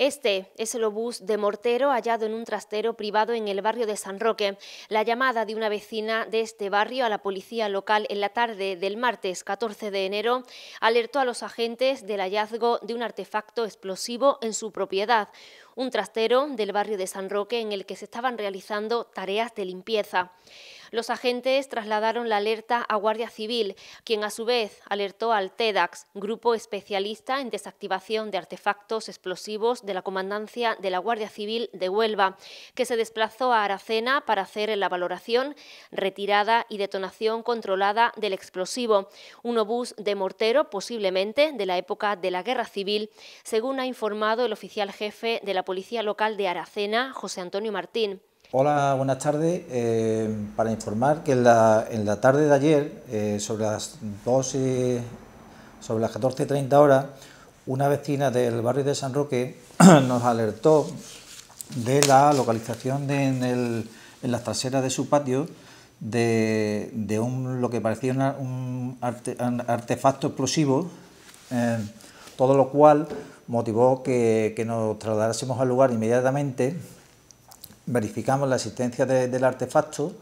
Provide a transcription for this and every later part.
Este es el obús de mortero hallado en un trastero privado en el barrio de San Roque. La llamada de una vecina de este barrio a la policía local en la tarde del martes 14 de enero alertó a los agentes del hallazgo de un artefacto explosivo en su propiedad, un trastero del barrio de San Roque en el que se estaban realizando tareas de limpieza. Los agentes trasladaron la alerta a Guardia Civil, quien a su vez alertó al TEDAX, grupo especialista en desactivación de artefactos explosivos de la Comandancia de la Guardia Civil de Huelva, que se desplazó a Aracena para hacer la valoración, retirada y detonación controlada del explosivo, un obús de mortero posiblemente de la época de la Guerra Civil, según ha informado el oficial jefe de la Policía Local de Aracena, José Antonio Martín. Hola, buenas tardes. Eh, para informar que en la, tarde de ayer, eh, sobre las 12, sobre las 14.30 horas, una vecina del barrio de San Roque nos alertó de la localización en, el, las traseras de su patio de, un, lo que parecía un, artefacto explosivo, eh, todo lo cual motivó que nos trasladásemos al lugar inmediatamente verificamos la existencia del artefacto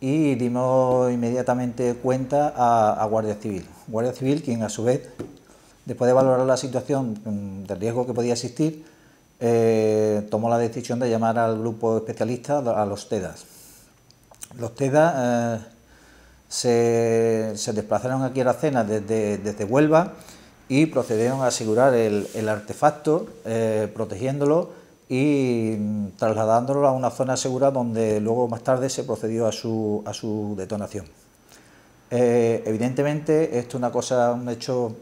y dimos inmediatamente cuenta a, Guardia Civil. Guardia Civil, quien a su vez, después de valorar la situación mm, del riesgo que podía existir, eh, tomó la decisión de llamar al grupo especialista, a los TEDAS. Los TEDAS eh, se, desplazaron aquí a la cena desde, Huelva y procedieron a asegurar el, artefacto, eh, protegiéndolo y trasladándolo a una zona segura donde luego más tarde se procedió a su, a su detonación. Eh, evidentemente esto es una cosa, un hecho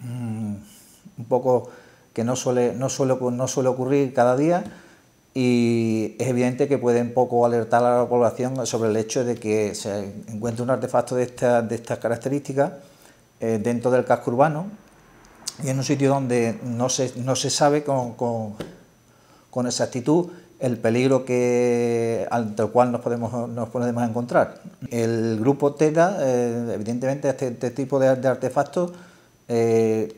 mm, un poco que no suele, no, suele, no suele ocurrir cada día y es evidente que puede un poco alertar a la población sobre el hecho de que se encuentre un artefacto de, de estas características eh, dentro del casco urbano y en un sitio donde no se, no se sabe con con exactitud el peligro que, ante el cual nos podemos, nos podemos encontrar. El grupo TETA, eh, evidentemente, este, este, tipo de, artefactos eh,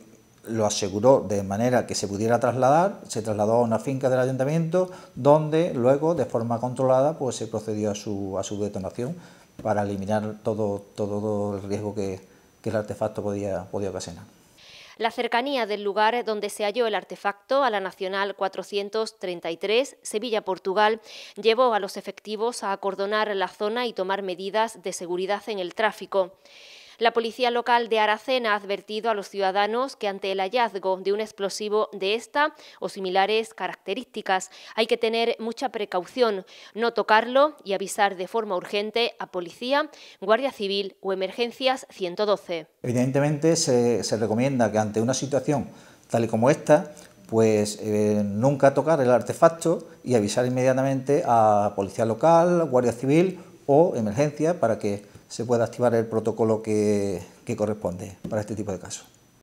lo aseguró de manera que se pudiera trasladar, se trasladó a una finca del ayuntamiento, donde luego, de forma controlada, pues se procedió a su, a su detonación para eliminar todo, todo el riesgo que, que el artefacto podía, podía ocasionar. La cercanía del lugar donde se halló el artefacto a la Nacional 433, Sevilla, Portugal, llevó a los efectivos a acordonar la zona y tomar medidas de seguridad en el tráfico. La policía local de Aracena ha advertido a los ciudadanos que ante el hallazgo de un explosivo de esta o similares características hay que tener mucha precaución, no tocarlo y avisar de forma urgente a policía, guardia civil o emergencias 112. Evidentemente se, recomienda que ante una situación tal y como esta, pues eh, nunca tocar el artefacto y avisar inmediatamente a policía local, guardia civil o emergencia para que se puede activar el protocolo que, que corresponde para este tipo de casos.